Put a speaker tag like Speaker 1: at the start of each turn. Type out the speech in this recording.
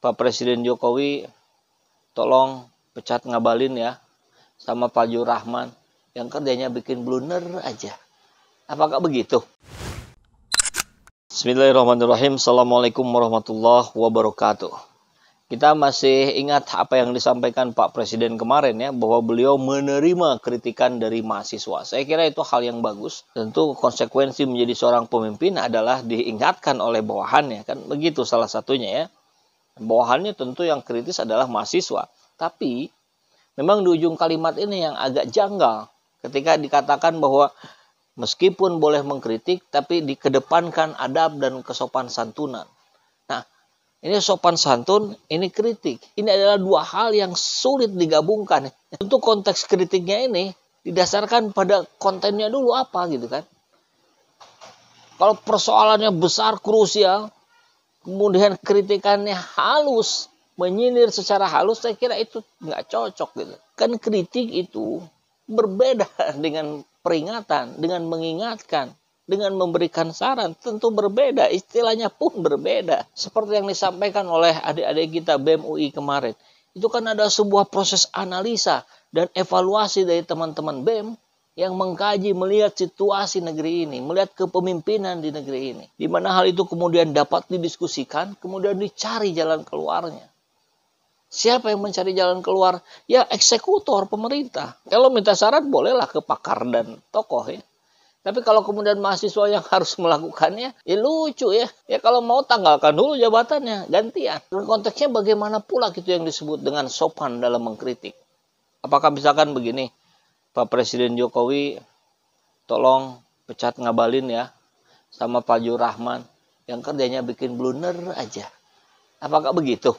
Speaker 1: Pak Presiden Jokowi tolong pecat ngabalin ya sama Pak Jur Rahman yang kerjanya bikin blunder aja. Apakah begitu? Bismillahirrahmanirrahim. Assalamualaikum warahmatullahi wabarakatuh. Kita masih ingat apa yang disampaikan Pak Presiden kemarin ya, bahwa beliau menerima kritikan dari mahasiswa. Saya kira itu hal yang bagus. Tentu konsekuensi menjadi seorang pemimpin adalah diingatkan oleh bawahannya, kan begitu salah satunya ya. Bawahannya tentu yang kritis adalah mahasiswa. Tapi memang di ujung kalimat ini yang agak janggal ketika dikatakan bahwa meskipun boleh mengkritik tapi dikedepankan adab dan kesopan santunan. Nah, ini sopan santun, ini kritik. Ini adalah dua hal yang sulit digabungkan. Untuk konteks kritiknya ini didasarkan pada kontennya dulu apa gitu kan. Kalau persoalannya besar krusial, kemudian kritikannya halus, menyindir secara halus, saya kira itu nggak cocok gitu. Kan kritik itu berbeda dengan peringatan, dengan mengingatkan, dengan memberikan saran tentu berbeda, istilahnya pun berbeda. Seperti yang disampaikan oleh adik-adik kita BEM UI kemarin. Itu kan ada sebuah proses analisa dan evaluasi dari teman-teman BEM yang mengkaji melihat situasi negeri ini, melihat kepemimpinan di negeri ini. Di mana hal itu kemudian dapat didiskusikan, kemudian dicari jalan keluarnya. Siapa yang mencari jalan keluar? Ya eksekutor pemerintah. Kalau minta saran bolehlah ke pakar dan tokoh ya. Tapi kalau kemudian mahasiswa yang harus melakukannya, ya lucu ya. Ya kalau mau tanggalkan dulu jabatannya, gantian. Dan konteksnya bagaimana pula gitu yang disebut dengan sopan dalam mengkritik. Apakah misalkan begini, Pak Presiden Jokowi tolong pecat ngabalin ya sama Pak Jurahman yang kerjanya bikin blunder aja. Apakah begitu?